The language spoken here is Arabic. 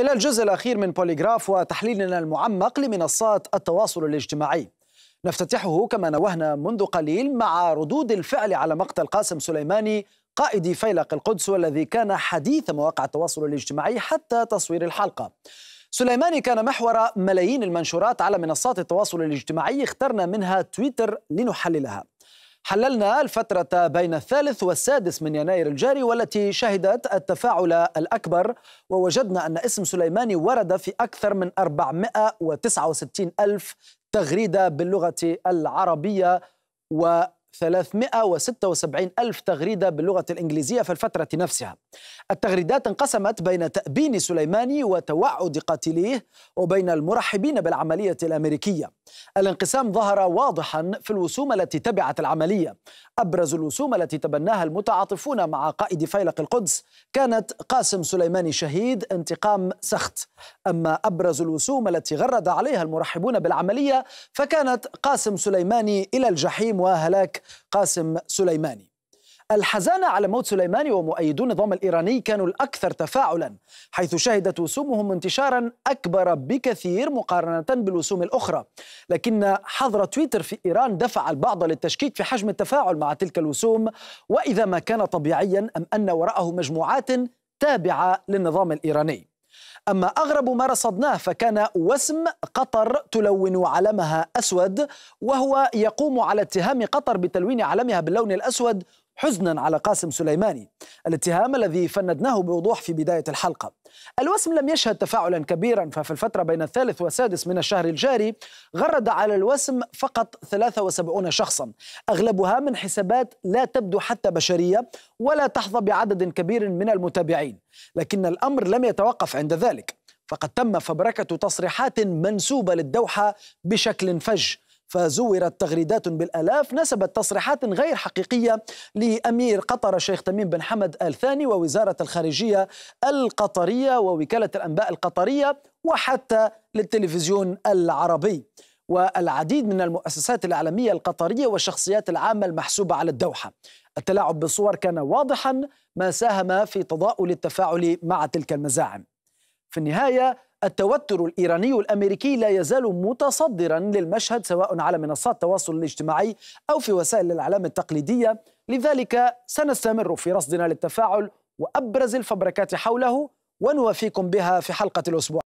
إلى الجزء الأخير من بوليغراف وتحليلنا المعمق لمنصات التواصل الاجتماعي نفتتحه كما نوهنا منذ قليل مع ردود الفعل على مقتل قاسم سليماني قائد فيلق القدس والذي كان حديث مواقع التواصل الاجتماعي حتى تصوير الحلقة سليماني كان محور ملايين المنشورات على منصات التواصل الاجتماعي اخترنا منها تويتر لنحللها حللنا الفترة بين الثالث والسادس من يناير الجاري والتي شهدت التفاعل الأكبر ووجدنا أن اسم سليماني ورد في أكثر من 469 ألف تغريدة باللغة العربية و 376 ألف تغريدة باللغة الإنجليزية في الفترة نفسها التغريدات انقسمت بين تأبين سليماني وتوعد قاتليه وبين المرحبين بالعملية الأمريكية الانقسام ظهر واضحا في الوسوم التي تبعت العملية أبرز الوسوم التي تبناها المتعاطفون مع قائد فيلق القدس كانت قاسم سليماني شهيد انتقام سخت أما أبرز الوسوم التي غرد عليها المرحبون بالعملية فكانت قاسم سليماني إلى الجحيم وهلاك قاسم سليماني الحزانة على موت سليماني ومؤيدو النظام الإيراني كانوا الأكثر تفاعلا حيث شهدت وسومهم انتشارا أكبر بكثير مقارنة بالوسوم الأخرى لكن حظر تويتر في إيران دفع البعض للتشكيك في حجم التفاعل مع تلك الوسوم وإذا ما كان طبيعيا أم أن وراءه مجموعات تابعة للنظام الإيراني أما أغرب ما رصدناه فكان وسم قطر تلون علمها أسود وهو يقوم على اتهام قطر بتلوين علمها باللون الأسود حزنا على قاسم سليماني الاتهام الذي فندناه بوضوح في بداية الحلقة الوسم لم يشهد تفاعلا كبيرا ففي الفترة بين الثالث والسادس من الشهر الجاري غرد على الوسم فقط 73 شخصا أغلبها من حسابات لا تبدو حتى بشرية ولا تحظى بعدد كبير من المتابعين لكن الأمر لم يتوقف عند ذلك فقد تم فبركة تصريحات منسوبة للدوحة بشكل فج فزورت تغريدات بالآلاف نسبت تصريحات غير حقيقية لأمير قطر الشيخ تميم بن حمد آل ثاني ووزارة الخارجية القطرية ووكالة الأنباء القطرية وحتى للتلفزيون العربي والعديد من المؤسسات الإعلامية القطرية والشخصيات العامة المحسوبة على الدوحة التلاعب بالصور كان واضحا ما ساهم في تضاؤل التفاعل مع تلك المزاعم في النهاية التوتر الإيراني الأمريكي لا يزال متصدرا للمشهد سواء على منصات التواصل الاجتماعي أو في وسائل الإعلام التقليدية لذلك سنستمر في رصدنا للتفاعل وأبرز الفبركات حوله ونوافيكم بها في حلقة الأسبوع